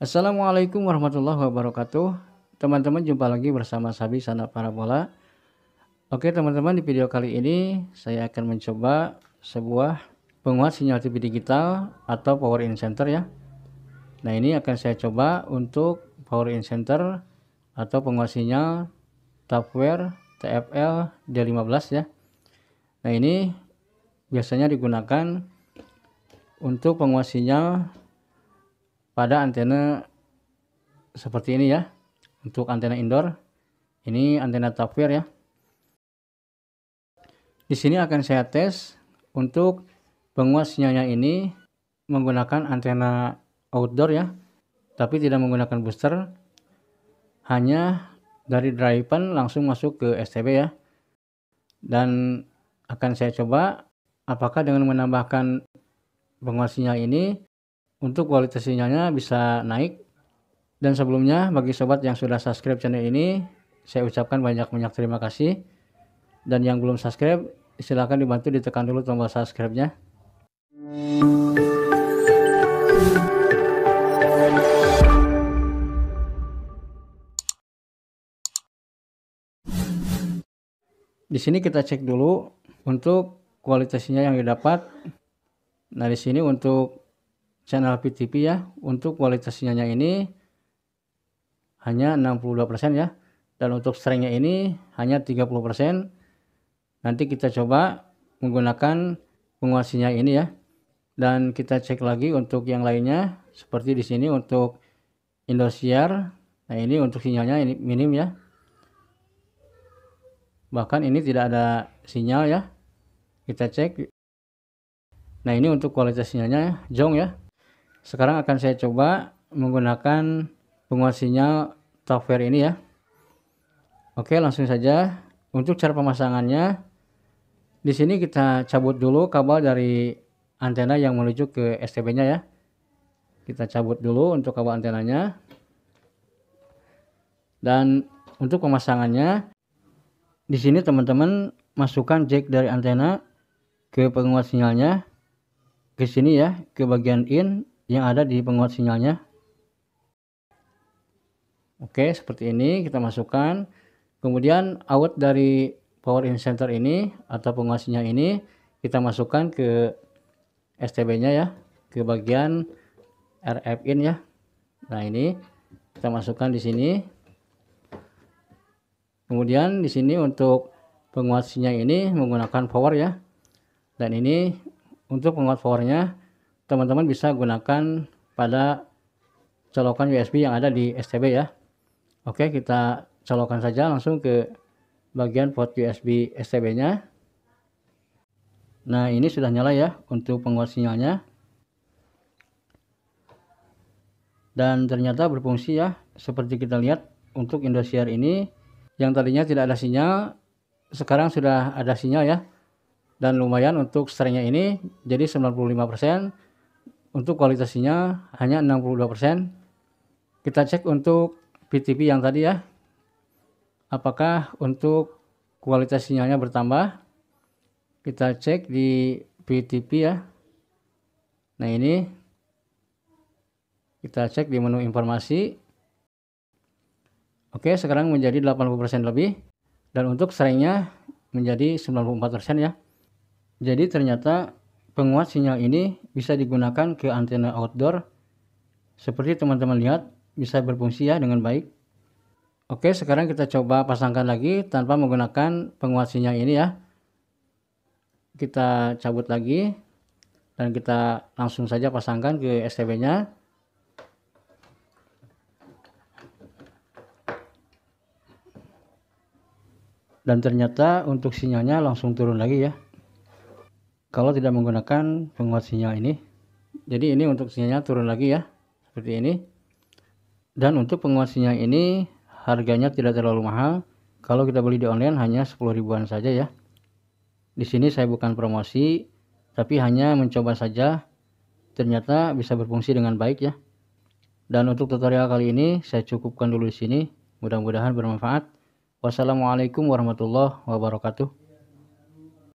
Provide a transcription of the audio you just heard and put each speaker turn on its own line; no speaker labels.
Assalamualaikum warahmatullahi wabarakatuh. Teman-teman jumpa lagi bersama Sabi Sana Parabola. Oke teman-teman di video kali ini saya akan mencoba sebuah penguat sinyal TV digital atau power in center ya. Nah ini akan saya coba untuk power in center atau penguat sinyal Tupperware TFL D15 ya. Nah ini biasanya digunakan untuk penguat sinyal pada antena seperti ini ya untuk antena indoor ini antena tapir ya di sini akan saya tes untuk penguat sinyalnya ini menggunakan antena outdoor ya tapi tidak menggunakan booster hanya dari drivepan langsung masuk ke STB ya dan akan saya coba apakah dengan menambahkan penguat sinyal ini untuk kualitas sinyalnya bisa naik. Dan sebelumnya bagi sobat yang sudah subscribe channel ini, saya ucapkan banyak-banyak terima kasih. Dan yang belum subscribe, silahkan dibantu ditekan dulu tombol subscribe-nya. Di sini kita cek dulu untuk kualitasnya yang didapat. Nah, di sini untuk channel PTP ya untuk kualitas sinyalnya ini hanya 62% ya dan untuk seringnya ini hanya 30% nanti kita coba menggunakan penguasinya ini ya dan kita cek lagi untuk yang lainnya seperti di sini untuk Indosiar nah ini untuk sinyalnya ini minim ya bahkan ini tidak ada sinyal ya kita cek nah ini untuk kualitas sinyalnya jong ya sekarang akan saya coba menggunakan penguat sinyal software ini ya. Oke, langsung saja. Untuk cara pemasangannya, di sini kita cabut dulu kabel dari antena yang menuju ke STB-nya ya. Kita cabut dulu untuk kabel antenanya. Dan untuk pemasangannya, di sini teman-teman masukkan jack dari antena ke penguat sinyalnya ke sini ya, ke bagian in yang ada di penguat sinyalnya Oke, seperti ini kita masukkan. Kemudian out dari power in center ini atau penguat sinyal ini kita masukkan ke STB-nya ya, ke bagian RF in ya. Nah, ini kita masukkan di sini. Kemudian di sini untuk penguat sinyal ini menggunakan power ya. Dan ini untuk penguat powernya teman-teman bisa gunakan pada colokan USB yang ada di STB ya Oke kita colokan saja langsung ke bagian port USB STB nya nah ini sudah nyala ya untuk penguat sinyalnya dan ternyata berfungsi ya seperti kita lihat untuk Indosiar ini yang tadinya tidak ada sinyal sekarang sudah ada sinyal ya dan lumayan untuk seringnya ini jadi 95% untuk kualitasnya hanya 62%. Kita cek untuk PTP yang tadi ya. Apakah untuk kualitas sinyalnya bertambah? Kita cek di PTP ya. Nah, ini kita cek di menu informasi. Oke, sekarang menjadi 80% lebih dan untuk seringnya menjadi 94% ya. Jadi ternyata penguat sinyal ini bisa digunakan ke antena outdoor. Seperti teman-teman lihat, bisa berfungsi ya dengan baik. Oke, sekarang kita coba pasangkan lagi tanpa menggunakan penguat sinyal ini ya. Kita cabut lagi dan kita langsung saja pasangkan ke STB-nya. Dan ternyata untuk sinyalnya langsung turun lagi ya kalau tidak menggunakan penguat sinyal ini jadi ini untuk sinyalnya turun lagi ya seperti ini dan untuk penguat sinyal ini harganya tidak terlalu mahal kalau kita beli di online hanya 10 ribuan saja ya di sini saya bukan promosi tapi hanya mencoba saja ternyata bisa berfungsi dengan baik ya dan untuk tutorial kali ini saya cukupkan dulu di sini mudah-mudahan bermanfaat wassalamualaikum warahmatullahi wabarakatuh